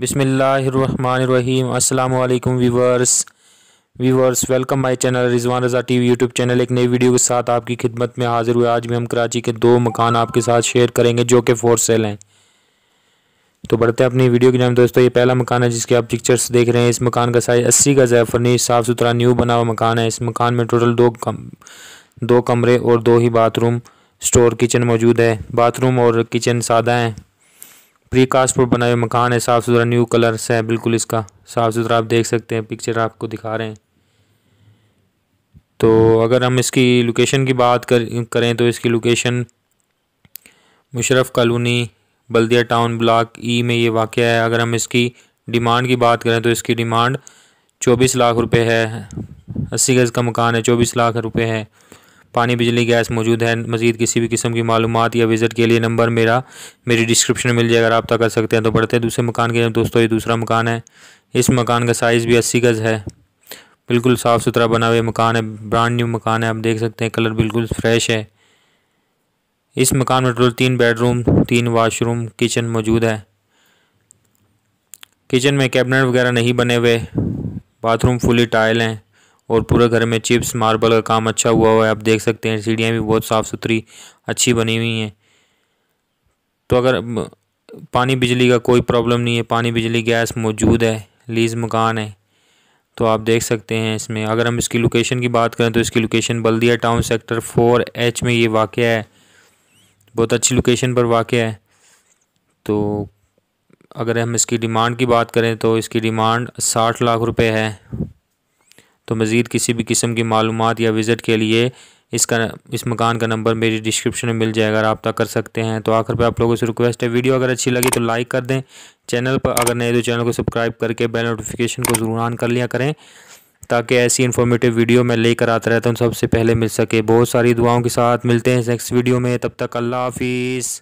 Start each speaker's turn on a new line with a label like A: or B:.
A: बिसमीम् अल्लाम viewers viewers welcome my channel Rizwan Raza T V YouTube channel एक नई वीडियो के साथ आपकी खिदमत में हाज़िर हुए आज भी हम कराची के दो मकान आपके साथ शेयर करेंगे जो कि फोर सेल हैं तो बढ़ते हैं अपनी वीडियो की नाम दोस्तों ये पहला मकान है जिसके आप पिक्चर्स देख रहे हैं इस मकान का साइज़ अस्सी गज़ है फर्नीश साफ़ सुथरा न्यू बना हुआ मकान है इस मकान में टोटल दो कम दो कमरे और दो ही बाथरूम स्टोर किचन मौजूद है बाथरूम और किचन सादा हैं प्री कास्ट पर बनाए मकान है साफ़ सुथरा न्यू कलर्स है बिल्कुल इसका साफ़ सुथरा आप देख सकते हैं पिक्चर आपको दिखा रहे हैं तो अगर हम इसकी लोकेशन की बात कर करें तो इसकी location Musharraf colony Baldia town block E में ये वाक़ है अगर हम इसकी डिमांड की बात करें तो इसकी डिमांड चौबीस लाख रुपए है अस्सी गज़ का मकान है चौबीस लाख रुपए है पानी बिजली गैस मौजूद है मजीद किसी भी किस्म की मालूम या विज़िट के लिए नंबर मेरा मेरी डिस्क्रिप्शन में मिल जाएगा रबता कर सकते हैं तो बढ़ते हैं दूसरे मकान के दोस्तों ये दूसरा मकान है इस मकान का साइज़ भी अस्सी गज़ है बिल्कुल साफ़ सुथरा बना हुआ मकान है ब्रांड न्यू मकान है आप देख सकते हैं कलर बिल्कुल फ्रेश है इस मकान में टोटल तीन बेडरूम तीन वाशरूम किचन मौजूद है किचन में कैबिनेट वगैरह नहीं बने हुए बाथरूम फुली टाइल हैं और पूरे घर में चिप्स मार्बल का काम अच्छा हुआ हुआ है आप देख सकते हैं सीढ़ियाँ भी बहुत साफ़ सुथरी अच्छी बनी हुई हैं तो अगर पानी बिजली का कोई प्रॉब्लम नहीं है पानी बिजली गैस मौजूद है लीज़ मकान है तो आप देख सकते हैं इसमें अगर हम इसकी लोकेशन की बात करें तो इसकी location Baldia town sector four H में ये वाक़ है बहुत अच्छी लोकेशन पर वाक़ है तो अगर हम इसकी डिमांड की बात करें तो इसकी डिमांड साठ लाख रुपए है तो मज़ीद किसी भी किस्म की मालूम या विज़िट के लिए इसका इस मकान का नंबर मेरी डिस्क्रिप्शन में मिल जाएगा रब्ता कर सकते हैं तो आखिर पे आप लोगों से रिक्वेस्ट है वीडियो अगर अच्छी लगी तो लाइक कर दें चैनल पर अगर नए तो चैनल को सब्सक्राइब करके बेल नोटिफिकेशन को ज़रूर ऑन कर लिया करें ताकि ऐसी इन्फॉर्मेटिव वीडियो मैं लेकर आता रहता हूँ सबसे पहले मिल सके बहुत सारी दुआओं के साथ मिलते हैं नेक्स्ट वीडियो में तब तक अल्लाह हाफिज़